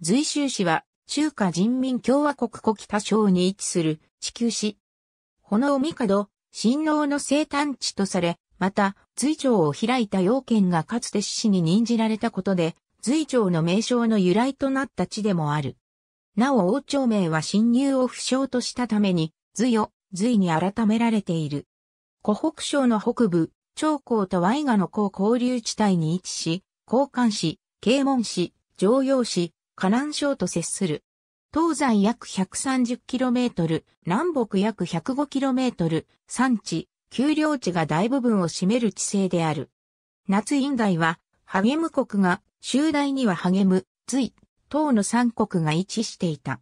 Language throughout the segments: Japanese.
随州市は中華人民共和国古北省に位置する地球市。炎帝、神王の生誕地とされ、また、隋朝を開いた要件がかつて獅子に任じられたことで、隋朝の名称の由来となった地でもある。なお王朝名は侵入を不詳としたために、隋を、隋に改められている。湖北省の北部、長江とワイガの江交流地帯に位置し、高漢市、京門市、常陽市、河南省と接する。東西約 130km、南北約 105km、山地、丘陵地が大部分を占める地勢である。夏院大は、励む国が、周大には励む、隋、唐の三国が位置していた。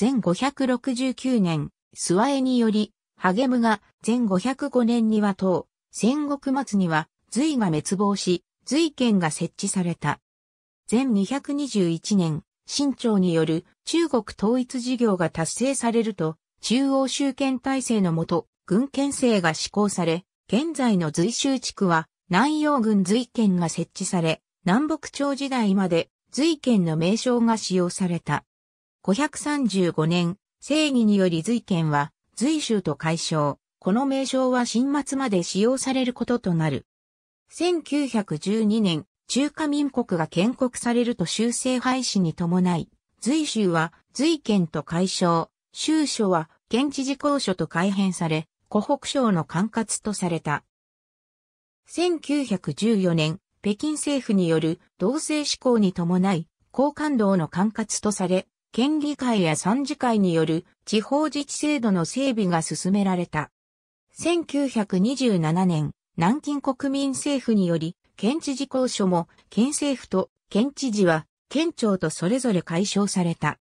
前569年、諏訪絵により、励むが、前505年には唐、戦国末には、隋が滅亡し、隋県が設置された。1221年、清朝による中国統一事業が達成されると、中央集権体制のもと、軍県制が施行され、現在の随州地区は南洋軍随県が設置され、南北朝時代まで随県の名称が使用された。535年、正義により随県は随州と解消。この名称は新末まで使用されることとなる。1912年、中華民国が建国されると修正廃止に伴い、随州は随県と解消、州所は県知事公所と改編され、湖北省の管轄とされた。1914年、北京政府による同性施行に伴い、高官道の管轄とされ、県議会や参事会による地方自治制度の整備が進められた。1927年、南京国民政府により、県知事公署も、県政府と県知事は、県庁とそれぞれ解消された。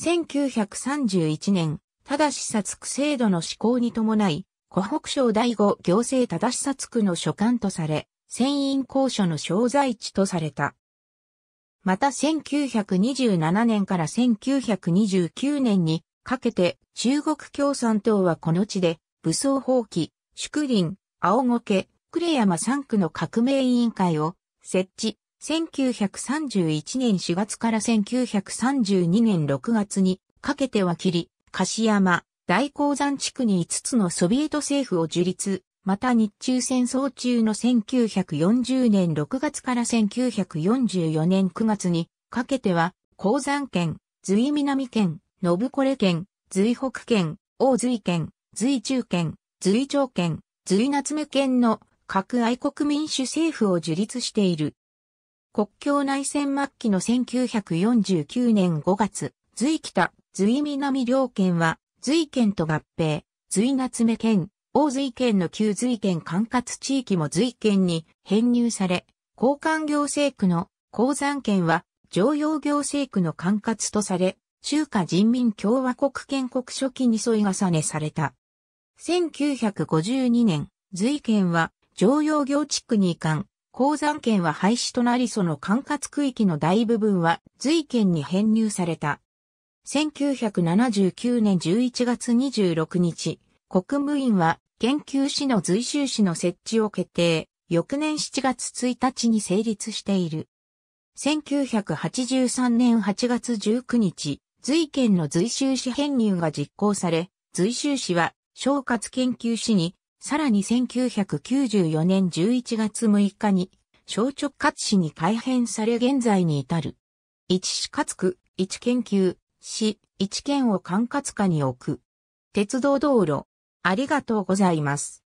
1931年、たしさつく制度の施行に伴い、湖北省第五行政たしさつくの所管とされ、船員公所の所在地とされた。また1927年から1929年にかけて中国共産党はこの地で武装放棄、祝林、青苔、呉山3区の革命委員会を設置、1931年4月から1932年6月にかけては霧、柏山、大鉱山地区に5つのソビエト政府を樹立、また日中戦争中の1940年6月から1944年9月にかけては、鉱山県、随南県、信これ県、随北県、大随県、随中県、随長県、随夏目県の核愛国民主政府を樹立している。国境内戦末期の1949年5月、隋北、隋南両県は、隋県と合併、隋夏目県、大隋県の旧隋県管轄地域も隋県に編入され、交換行政区の鉱山県は常用行政区の管轄とされ、中華人民共和国建国初期に添い重ねされた。1952年、隋県は常用行地区に移管、鉱山圏は廃止となりその管轄区域の大部分は随県に編入された。1979年11月26日、国務院は研究士の随州市の設置を決定、翌年7月1日に成立している。1983年8月19日、随県の随州市編入が実行され、随州市は、小活研究士にさらに1994年11月6日に、小直轄市に改編され現在に至る。一市つ区、一研究、市、一県を管轄下に置く。鉄道道路。ありがとうございます。